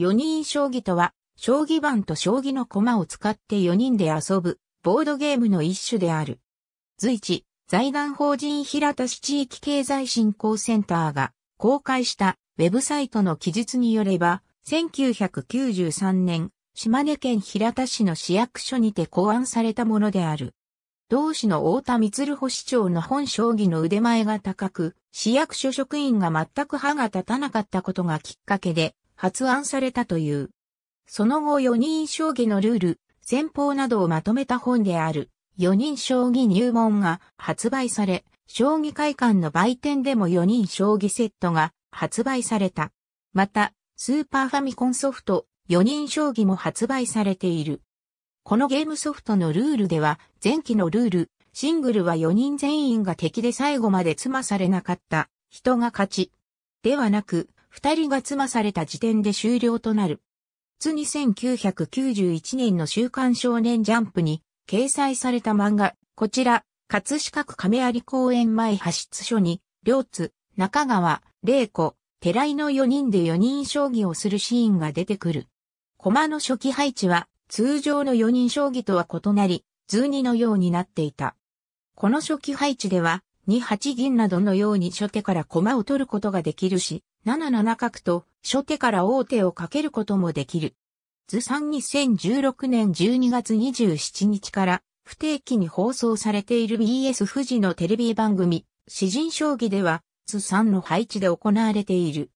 4人将棋とは、将棋盤と将棋の駒を使って4人で遊ぶ、ボードゲームの一種である。随一、財団法人平田市地域経済振興センターが公開したウェブサイトの記述によれば、1993年、島根県平田市の市役所にて考案されたものである。同市の太田光保市長の本将棋の腕前が高く、市役所職員が全く歯が立たなかったことがきっかけで、発案されたという。その後4人将棋のルール、戦法などをまとめた本である4人将棋入門が発売され、将棋会館の売店でも4人将棋セットが発売された。また、スーパーファミコンソフト4人将棋も発売されている。このゲームソフトのルールでは、前期のルール、シングルは4人全員が敵で最後まで詰まされなかった人が勝ち。ではなく、二人が妻された時点で終了となる。つ1991年の週刊少年ジャンプに掲載された漫画、こちら、葛飾区亀有公園前派出所に、両津、中川、玲子、寺井の4人で4人将棋をするシーンが出てくる。駒の初期配置は通常の4人将棋とは異なり、図2のようになっていた。この初期配置では、2八銀などのように初手から駒を取ることができるし、7七角と初手から王手をかけることもできる。図3 2016年12月27日から不定期に放送されている BS 富士のテレビ番組、詩人将棋では、図3の配置で行われている。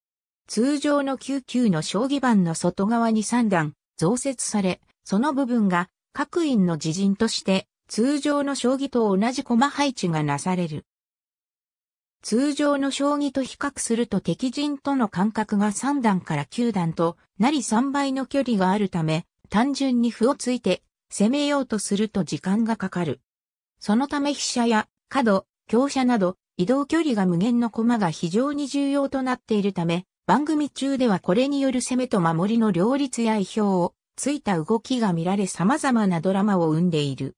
通常の9級の将棋盤の外側に3段増設され、その部分が各院の自陣として通常の将棋と同じ駒配置がなされる。通常の将棋と比較すると敵陣との間隔が3段から9段となり3倍の距離があるため、単純に歩をついて攻めようとすると時間がかかる。そのため飛車や角、強車など移動距離が無限の駒が非常に重要となっているため、番組中ではこれによる攻めと守りの両立や意表をついた動きが見られ様々なドラマを生んでいる。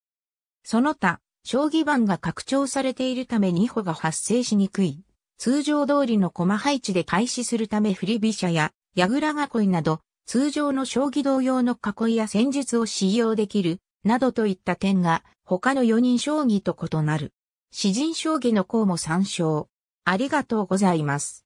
その他、将棋盤が拡張されているため2歩が発生しにくい。通常通りの駒配置で開始するため振り飛車や矢倉囲いなど、通常の将棋同様の囲いや戦術を使用できる、などといった点が他の4人将棋と異なる。詩人将棋の項も参照。ありがとうございます。